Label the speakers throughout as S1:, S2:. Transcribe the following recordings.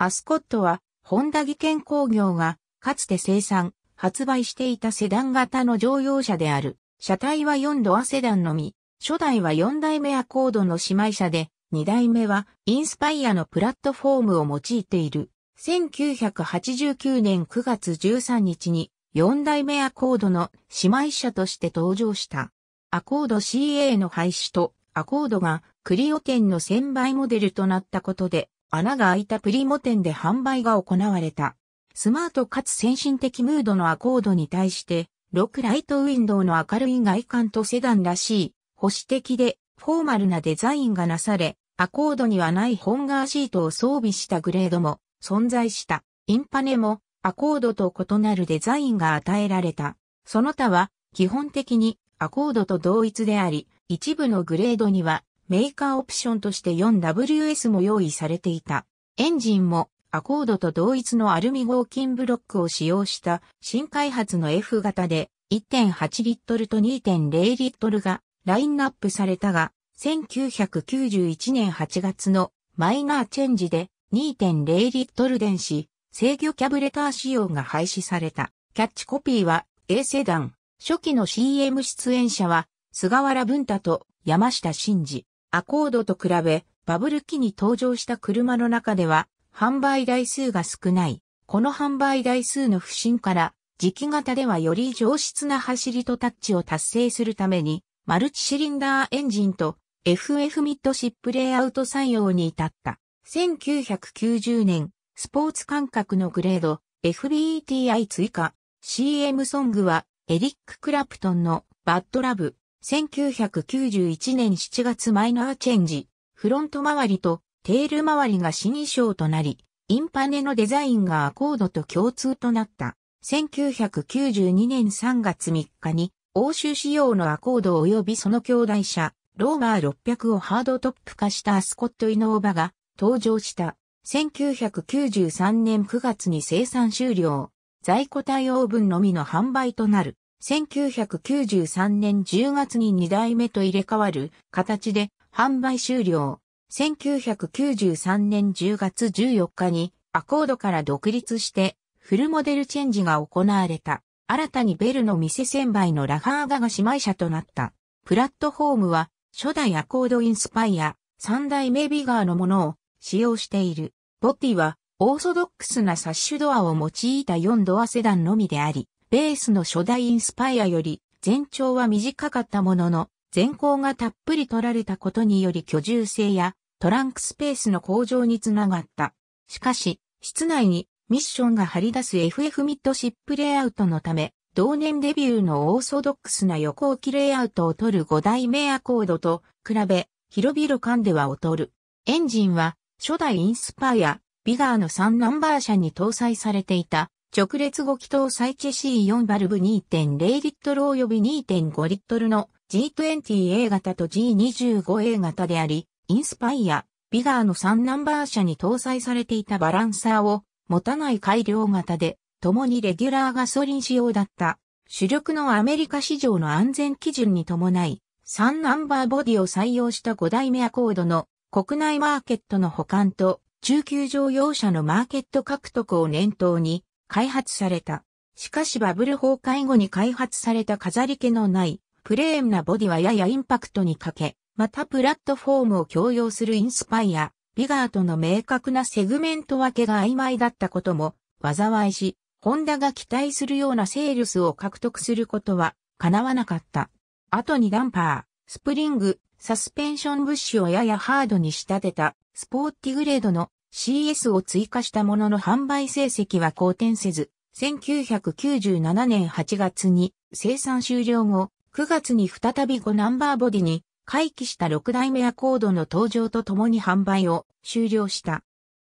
S1: アスコットは、ホンダ技研工業が、かつて生産、発売していたセダン型の乗用車である。車体は4度アセダンのみ、初代は4代目アコードの姉妹車で、2代目はインスパイアのプラットフォームを用いている。1989年9月13日に4代目アコードの姉妹車として登場した。アコード CA の廃止とアコードがクリオ店の1000倍モデルとなったことで穴が開いたプリモ店で販売が行われた。スマートかつ先進的ムードのアコードに対して、6ライトウィンドウの明るい外観とセダンらしい、保守的でフォーマルなデザインがなされ、アコードにはないホンガーシートを装備したグレードも存在した。インパネもアコードと異なるデザインが与えられた。その他は基本的にアコードと同一であり、一部のグレードにはメーカーオプションとして 4WS も用意されていた。エンジンもアコードと同一のアルミ合金ブロックを使用した新開発の F 型で1.8リットルと2.0リットルがラインナップされたが、1991年8月のマイナーチェンジで2.0リットル電子制御キャブレター仕様が廃止された。キャッチコピーは A セダン。初期の CM 出演者は菅原文太と山下真司。アコードと比べ、バブル期に登場した車の中では、販売台数が少ない。この販売台数の不振から、時期型ではより上質な走りとタッチを達成するために、マルチシリンダーエンジンと FF ミッドシップレイアウト採用に至った。1990年、スポーツ感覚のグレード、f b t i 追加、CM ソングは、エリック・クラプトンのバッドラブ、1991年7月マイナーチェンジ、フロント周りとテール周りが新衣装となり、インパネのデザインがアコードと共通となった。1992年3月3日に、欧州仕様のアコード及びその兄弟車、ローマー600をハードトップ化したアスコットイノーバが登場した。1993年9月に生産終了。在庫対応分のみの販売となる。1993年10月に2代目と入れ替わる形で販売終了。1993年10月14日にアコードから独立してフルモデルチェンジが行われた。新たにベルの店専売のラハーガが姉妹社となった。プラットフォームは初代アコードインスパイア3代目ビガーのものを使用している。ボティはオーソドックスなサッシュドアを用いた4ドアセダンのみであり、ベースの初代インスパイアより全長は短かったものの、全高がたっぷり取られたことにより居住性やトランクスペースの向上につながった。しかし、室内にミッションが張り出す FF ミッドシップレイアウトのため、同年デビューのオーソドックスな横置きレイアウトを取る5代目アコードと比べ、広々間では劣る。エンジンは初代インスパイア、ビガーの3ナンバー車に搭載されていた直列5気筒再チェ C4 バルブ2.0リットル及び2.5リットルの G20A 型と G25A 型であり、インスパイア、ビガーの3ナンバー車に搭載されていたバランサーを持たない改良型で、共にレギュラーガソリン仕様だった。主力のアメリカ市場の安全基準に伴い、3ナンバーボディを採用した5代目アコードの国内マーケットの保管と中級乗用車のマーケット獲得を念頭に、開発された。しかしバブル崩壊後に開発された飾り気のないプレーンなボディはややインパクトに欠け、またプラットフォームを強要するインスパイア、ビガーとの明確なセグメント分けが曖昧だったことも災いし、ホンダが期待するようなセールスを獲得することは叶わなかった。後にダンパー、スプリング、サスペンションブッシュをややハードに仕立てたスポーティグレードの CS を追加したものの販売成績は好転せず、1997年8月に生産終了後、9月に再び5ナンバーボディに回帰した6代目アコードの登場とともに販売を終了した。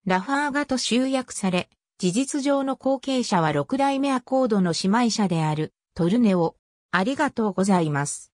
S1: ラファーガと集約され、事実上の後継者は6代目アコードの姉妹社であるトルネオ。ありがとうございます。